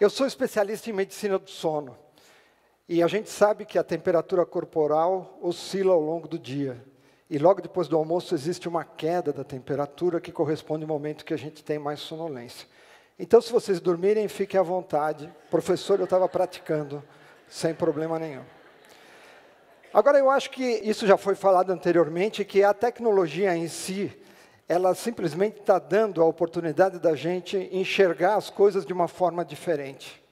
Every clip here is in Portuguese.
Eu sou especialista em medicina do sono. E a gente sabe que a temperatura corporal oscila ao longo do dia. E logo depois do almoço existe uma queda da temperatura que corresponde ao momento que a gente tem mais sonolência. Então, se vocês dormirem, fiquem à vontade. Professor, eu estava praticando sem problema nenhum. Agora, eu acho que isso já foi falado anteriormente, que a tecnologia em si, ela simplesmente está dando a oportunidade da gente enxergar as coisas de uma forma diferente.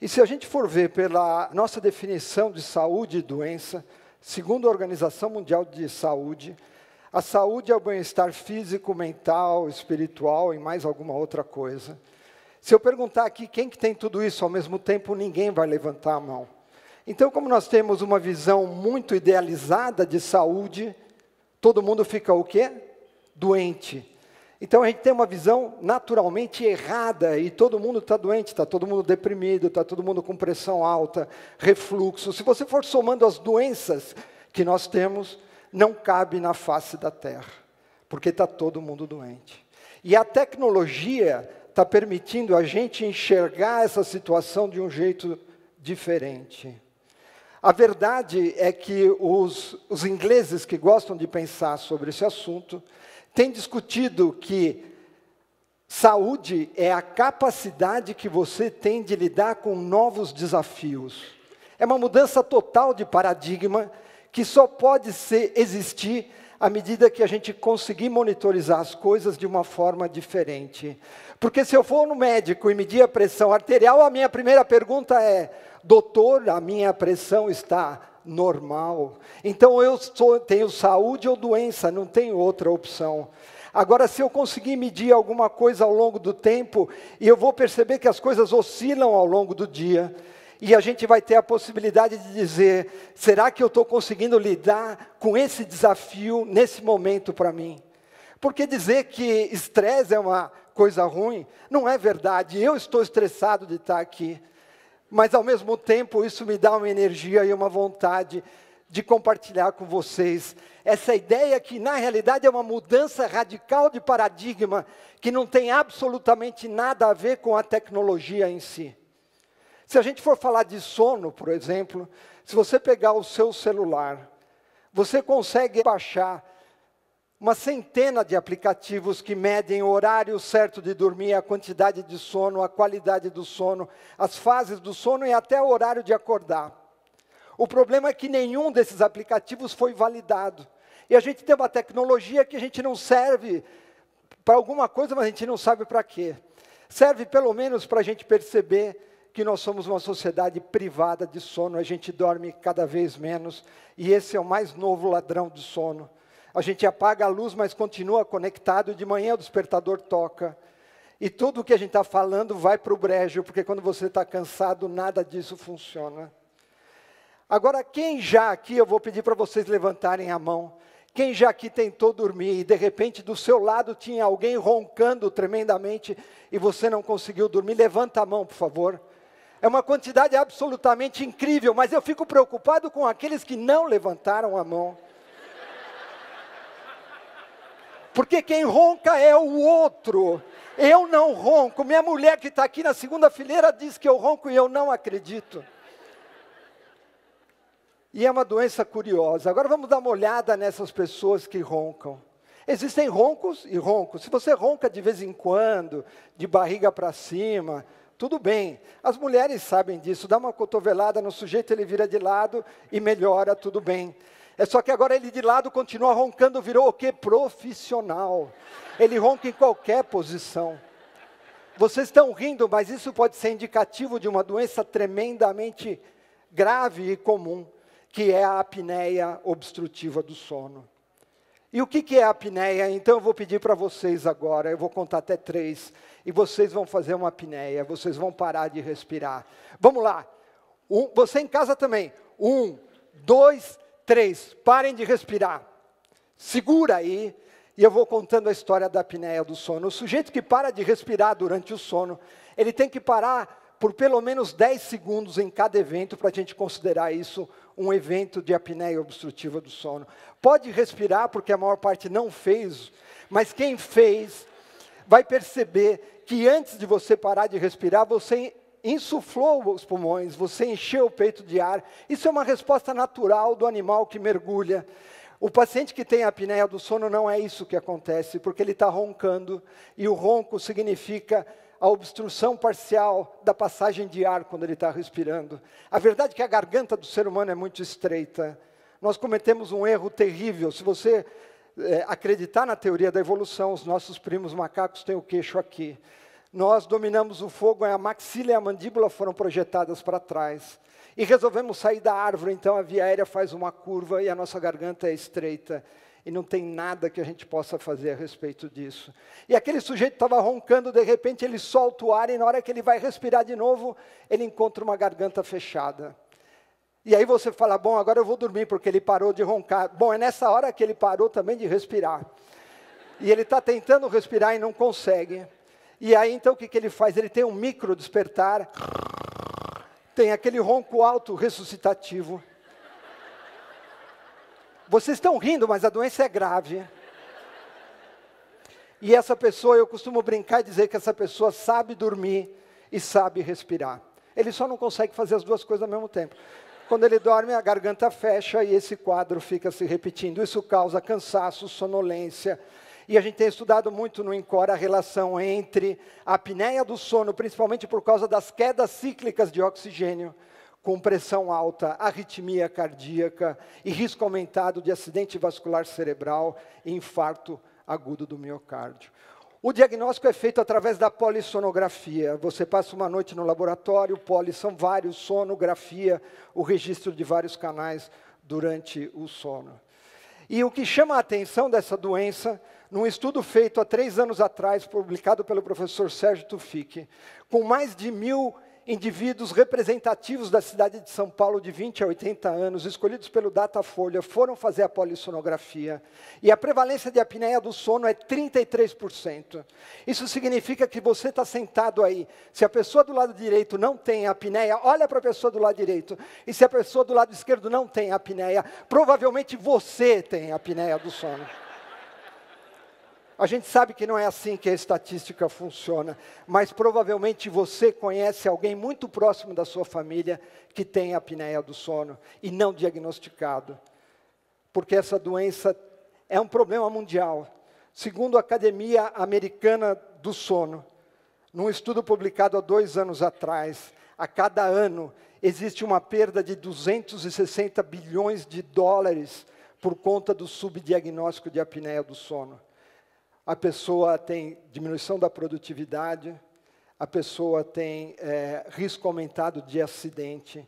E se a gente for ver pela nossa definição de saúde e doença, segundo a Organização Mundial de Saúde, a saúde é o bem-estar físico, mental, espiritual e mais alguma outra coisa. Se eu perguntar aqui quem que tem tudo isso ao mesmo tempo, ninguém vai levantar a mão. Então, como nós temos uma visão muito idealizada de saúde, todo mundo fica o quê? doente. Então a gente tem uma visão naturalmente errada e todo mundo está doente, está todo mundo deprimido, está todo mundo com pressão alta, refluxo. Se você for somando as doenças que nós temos, não cabe na face da terra, porque está todo mundo doente. E a tecnologia está permitindo a gente enxergar essa situação de um jeito diferente. A verdade é que os, os ingleses que gostam de pensar sobre esse assunto têm discutido que saúde é a capacidade que você tem de lidar com novos desafios. É uma mudança total de paradigma que só pode ser, existir à medida que a gente conseguir monitorizar as coisas de uma forma diferente. Porque se eu for no médico e medir a pressão arterial, a minha primeira pergunta é: doutor, a minha pressão está normal? Então eu sou, tenho saúde ou doença, não tenho outra opção. Agora, se eu conseguir medir alguma coisa ao longo do tempo, e eu vou perceber que as coisas oscilam ao longo do dia, e a gente vai ter a possibilidade de dizer: será que eu estou conseguindo lidar com esse desafio nesse momento para mim? Porque dizer que estresse é uma coisa ruim não é verdade. Eu estou estressado de estar aqui, mas ao mesmo tempo isso me dá uma energia e uma vontade de compartilhar com vocês essa ideia que na realidade é uma mudança radical de paradigma que não tem absolutamente nada a ver com a tecnologia em si. Se a gente for falar de sono, por exemplo, se você pegar o seu celular, você consegue baixar uma centena de aplicativos que medem o horário certo de dormir, a quantidade de sono, a qualidade do sono, as fases do sono e até o horário de acordar. O problema é que nenhum desses aplicativos foi validado. E a gente tem uma tecnologia que a gente não serve para alguma coisa, mas a gente não sabe para quê. Serve pelo menos para a gente perceber que nós somos uma sociedade privada de sono, a gente dorme cada vez menos, e esse é o mais novo ladrão de sono. A gente apaga a luz, mas continua conectado, de manhã o despertador toca. E tudo o que a gente está falando vai para o brejo, porque quando você está cansado, nada disso funciona. Agora, quem já aqui, eu vou pedir para vocês levantarem a mão. Quem já aqui tentou dormir e de repente do seu lado tinha alguém roncando tremendamente e você não conseguiu dormir, levanta a mão, por favor. É uma quantidade absolutamente incrível, mas eu fico preocupado com aqueles que não levantaram a mão. Porque quem ronca é o outro. Eu não ronco. Minha mulher que está aqui na segunda fileira diz que eu ronco e eu não acredito. E é uma doença curiosa. Agora vamos dar uma olhada nessas pessoas que roncam. Existem roncos e roncos. Se você ronca de vez em quando, de barriga para cima, tudo bem, as mulheres sabem disso, dá uma cotovelada no sujeito, ele vira de lado e melhora, tudo bem. É só que agora ele de lado continua roncando, virou o quê? Profissional. Ele ronca em qualquer posição. Vocês estão rindo, mas isso pode ser indicativo de uma doença tremendamente grave e comum, que é a apneia obstrutiva do sono. E o que, que é a apneia? Então eu vou pedir para vocês agora, eu vou contar até três, e vocês vão fazer uma apneia, vocês vão parar de respirar. Vamos lá. Um, você em casa também. Um, dois, três. Parem de respirar. Segura aí, e eu vou contando a história da apneia do sono. O sujeito que para de respirar durante o sono, ele tem que parar por pelo menos 10 segundos em cada evento para a gente considerar isso um evento de apneia obstrutiva do sono. Pode respirar, porque a maior parte não fez, mas quem fez vai perceber que antes de você parar de respirar, você insuflou os pulmões, você encheu o peito de ar. Isso é uma resposta natural do animal que mergulha. O paciente que tem apneia do sono não é isso que acontece, porque ele está roncando e o ronco significa a obstrução parcial da passagem de ar quando ele está respirando. A verdade é que a garganta do ser humano é muito estreita. Nós cometemos um erro terrível. Se você é, acreditar na teoria da evolução, os nossos primos macacos têm o queixo aqui. Nós dominamos o fogo, a maxila e a mandíbula foram projetadas para trás. E resolvemos sair da árvore, então a via aérea faz uma curva e a nossa garganta é estreita e não tem nada que a gente possa fazer a respeito disso. E aquele sujeito estava roncando, de repente ele solta o ar e na hora que ele vai respirar de novo, ele encontra uma garganta fechada. E aí você fala: "Bom, agora eu vou dormir porque ele parou de roncar". Bom, é nessa hora que ele parou também de respirar. E ele está tentando respirar e não consegue. E aí então o que, que ele faz? Ele tem um micro despertar, tem aquele ronco alto ressuscitativo vocês estão rindo, mas a doença é grave. E essa pessoa, eu costumo brincar e dizer que essa pessoa sabe dormir e sabe respirar. Ele só não consegue fazer as duas coisas ao mesmo tempo. Quando ele dorme, a garganta fecha e esse quadro fica se repetindo. Isso causa cansaço, sonolência. E a gente tem estudado muito no Encore a relação entre a apneia do sono, principalmente por causa das quedas cíclicas de oxigênio, com pressão alta, arritmia cardíaca e risco aumentado de acidente vascular cerebral e infarto agudo do miocárdio. O diagnóstico é feito através da polissonografia. Você passa uma noite no laboratório, poli são vários, sonografia, o registro de vários canais durante o sono. E o que chama a atenção dessa doença, num estudo feito há três anos atrás, publicado pelo professor Sérgio Tufik, com mais de mil indivíduos representativos da cidade de São Paulo de 20 a 80 anos, escolhidos pelo Datafolha, foram fazer a polissonografia e a prevalência de apneia do sono é 33%. Isso significa que você está sentado aí. Se a pessoa do lado direito não tem apneia, olha para a pessoa do lado direito. E se a pessoa do lado esquerdo não tem apneia, provavelmente você tem apneia do sono. A gente sabe que não é assim que a estatística funciona, mas provavelmente você conhece alguém muito próximo da sua família que tem apneia do sono e não diagnosticado. Porque essa doença é um problema mundial. Segundo a Academia Americana do Sono, num estudo publicado há dois anos atrás, a cada ano existe uma perda de 260 bilhões de dólares por conta do subdiagnóstico de apneia do sono a pessoa tem diminuição da produtividade, a pessoa tem é, risco aumentado de acidente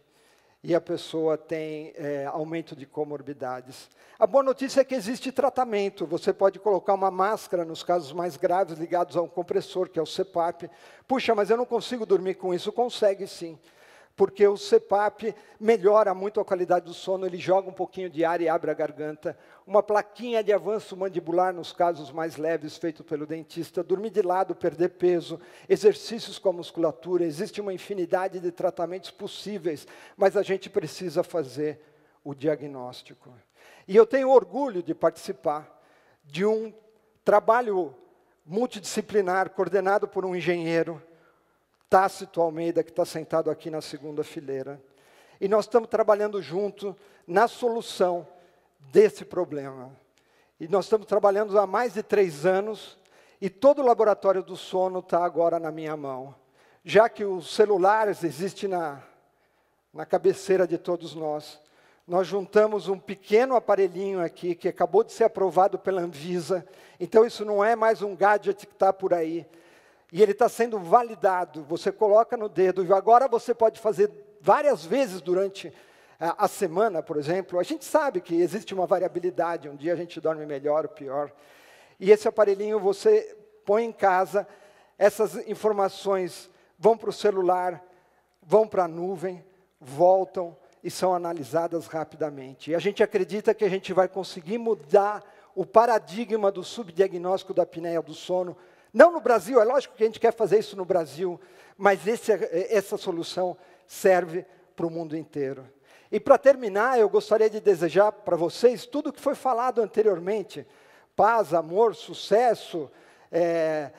e a pessoa tem é, aumento de comorbidades. A boa notícia é que existe tratamento. Você pode colocar uma máscara nos casos mais graves ligados a um compressor, que é o CPAP. Puxa, mas eu não consigo dormir com isso. Consegue sim porque o CPAP melhora muito a qualidade do sono, ele joga um pouquinho de ar e abre a garganta. Uma plaquinha de avanço mandibular nos casos mais leves feito pelo dentista, dormir de lado, perder peso, exercícios com a musculatura, existe uma infinidade de tratamentos possíveis, mas a gente precisa fazer o diagnóstico. E eu tenho orgulho de participar de um trabalho multidisciplinar coordenado por um engenheiro Tácito Almeida, que está sentado aqui na segunda fileira. E nós estamos trabalhando junto na solução desse problema. E nós estamos trabalhando há mais de três anos e todo o laboratório do sono está agora na minha mão. Já que os celulares existem na, na cabeceira de todos nós, nós juntamos um pequeno aparelhinho aqui que acabou de ser aprovado pela Anvisa. Então isso não é mais um gadget que está por aí e ele está sendo validado. Você coloca no dedo, e agora você pode fazer várias vezes durante a, eh, a semana, por exemplo. A gente sabe que existe uma variabilidade, um dia a gente dorme melhor ou pior. E esse aparelhinho você põe em casa, essas informações vão para o celular, vão para a nuvem, voltam e são analisadas rapidamente. E a gente acredita que a gente vai conseguir mudar o paradigma do subdiagnóstico da apneia do sono não no Brasil, é lógico que a gente quer fazer isso no Brasil, mas esse, essa solução serve para o mundo inteiro. E para terminar, eu gostaria de desejar para vocês tudo o que foi falado anteriormente: paz, amor, sucesso, é,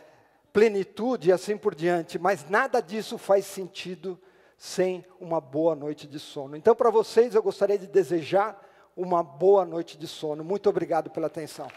plenitude e assim por diante, mas nada disso faz sentido sem uma boa noite de sono. Então, para vocês, eu gostaria de desejar uma boa noite de sono. Muito obrigado pela atenção.